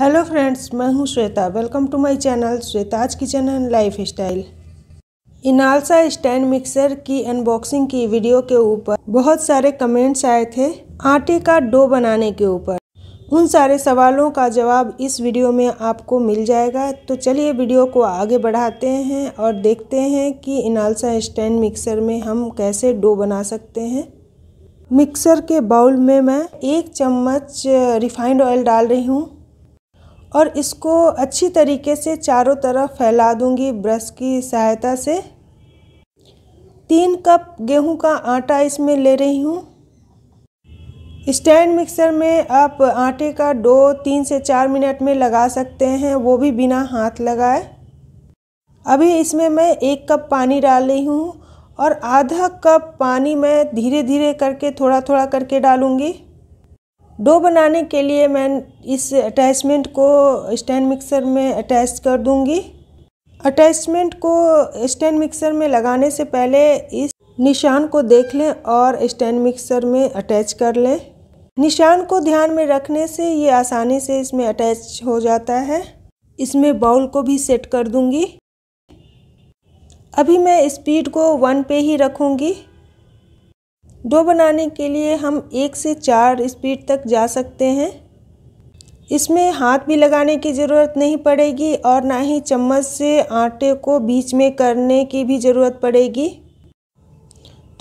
hello friends मैं हूं Shweta welcome to my channel Shweta's kitchen and lifestyle Inalsa stand mixer की unboxing की video के ऊपर बहुत सारे कमेंट्स आए थे आटे का डो बनाने के ऊपर उन सारे सवालों का जवाब इस वीडियो में आपको मिल जाएगा तो चलिए वीडियो को आगे बढ़ाते हैं और देखते हैं कि इनालसा स्टैंड मिक्सर में हम कैसे डो बना सकते हैं मिक्सर के बाउल में मैं एक चम्मच रिफाइंड ऑयल डाल रही हूँ और इसको अच्छी तरीके से चारों तरफ फैला दूंगी ब्रश की सहायता से तीन कप गेहूं का आटा इसमें ले रही हूँ स्टैंड मिक्सर में आप आटे का डो तीन से चार मिनट में लगा सकते हैं वो भी बिना हाथ लगाए अभी इसमें मैं एक कप पानी डाल रही हूँ और आधा कप पानी मैं धीरे धीरे करके थोड़ा थोड़ा करके डालूँगी डो बनाने के लिए मैं इस अटैचमेंट को स्टैंड मिक्सर में अटैच कर दूंगी अटैचमेंट को स्टैंड मिक्सर में लगाने से पहले इस निशान को देख लें और स्टैंड मिक्सर में अटैच कर लें निशान को ध्यान में रखने से ये आसानी से इसमें अटैच हो जाता है इसमें बाउल को भी सेट कर दूंगी अभी मैं स्पीड को वन पे ही रखूंगी डो बनाने के लिए हम एक से चार स्पीड तक जा सकते हैं इसमें हाथ भी लगाने की ज़रूरत नहीं पड़ेगी और ना ही चम्मच से आटे को बीच में करने की भी ज़रूरत पड़ेगी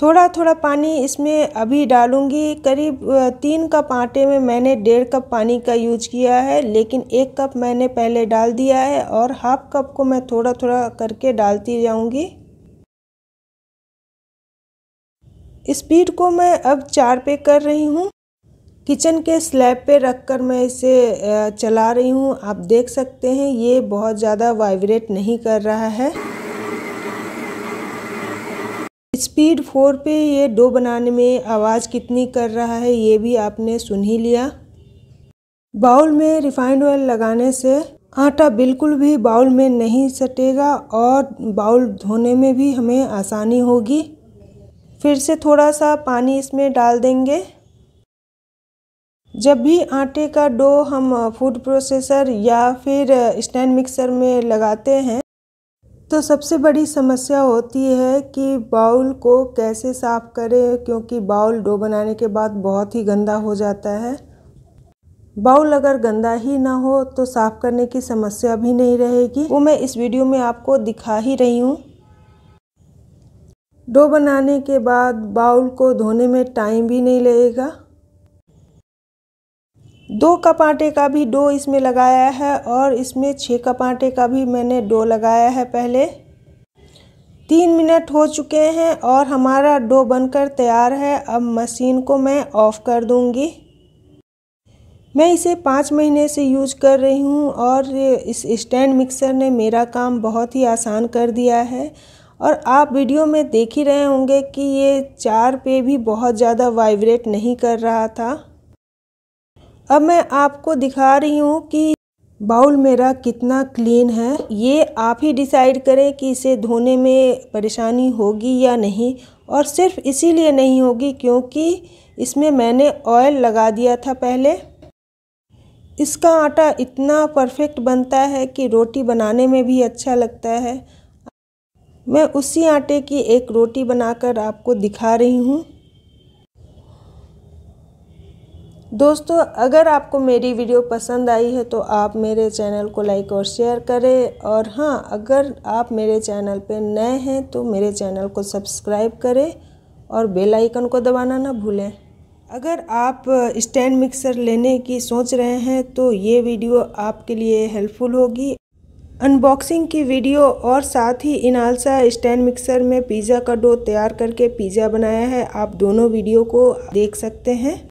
थोड़ा थोड़ा पानी इसमें अभी डालूंगी करीब तीन कप आटे में मैंने डेढ़ कप पानी का यूज किया है लेकिन एक कप मैंने पहले डाल दिया है और हाफ कप को मैं थोड़ा थोड़ा करके डालती जाऊंगी स्पीड को मैं अब चार पे कर रही हूँ किचन के स्लैब पे रखकर मैं इसे चला रही हूँ आप देख सकते हैं ये बहुत ज़्यादा वाइब्रेट नहीं कर रहा है स्पीड फोर पे ये डो बनाने में आवाज़ कितनी कर रहा है ये भी आपने सुन ही लिया बाउल में रिफाइंड ऑयल लगाने से आटा बिल्कुल भी बाउल में नहीं सटेगा और बाउल धोने में भी हमें आसानी होगी फिर से थोड़ा सा पानी इसमें डाल देंगे जब भी आटे का डो हम फूड प्रोसेसर या फिर स्टैंड मिक्सर में लगाते हैं तो सबसे बड़ी समस्या होती है कि बाउल को कैसे साफ़ करें क्योंकि बाउल डो बनाने के बाद बहुत ही गंदा हो जाता है बाउल अगर गंदा ही ना हो तो साफ़ करने की समस्या भी नहीं रहेगी वो मैं इस वीडियो में आपको दिखा ही रही हूँ डो बनाने के बाद बाउल को धोने में टाइम भी नहीं लगेगा दो कप आटे का भी डो इसमें लगाया है और इसमें छः कप आटे का भी मैंने डो लगाया है पहले तीन मिनट हो चुके हैं और हमारा डो बनकर तैयार है अब मशीन को मैं ऑफ़ कर दूंगी मैं इसे पाँच महीने से यूज कर रही हूँ और इस स्टैंड मिक्सर ने मेरा काम बहुत ही आसान कर दिया है और आप वीडियो में देख ही रहे होंगे कि ये चार पे भी बहुत ज़्यादा वाइब्रेट नहीं कर रहा था अब मैं आपको दिखा रही हूँ कि बाउल मेरा कितना क्लीन है ये आप ही डिसाइड करें कि इसे धोने में परेशानी होगी या नहीं और सिर्फ इसीलिए नहीं होगी क्योंकि इसमें मैंने ऑयल लगा दिया था पहले इसका आटा इतना परफेक्ट बनता है कि रोटी बनाने में भी अच्छा लगता है मैं उसी आटे की एक रोटी बनाकर आपको दिखा रही हूँ दोस्तों अगर आपको मेरी वीडियो पसंद आई है तो आप मेरे चैनल को लाइक और शेयर करें और हाँ अगर आप मेरे चैनल पर नए हैं तो मेरे चैनल को सब्सक्राइब करें और बेल आइकन को दबाना ना भूलें अगर आप स्टैंड मिक्सर लेने की सोच रहे हैं तो ये वीडियो आपके लिए हेल्पफुल होगी अनबॉक्सिंग की वीडियो और साथ ही इनालसा स्टैंड मिक्सर में पिज़्ज़ा का डो तैयार करके पिज़्ज़ा बनाया है आप दोनों वीडियो को देख सकते हैं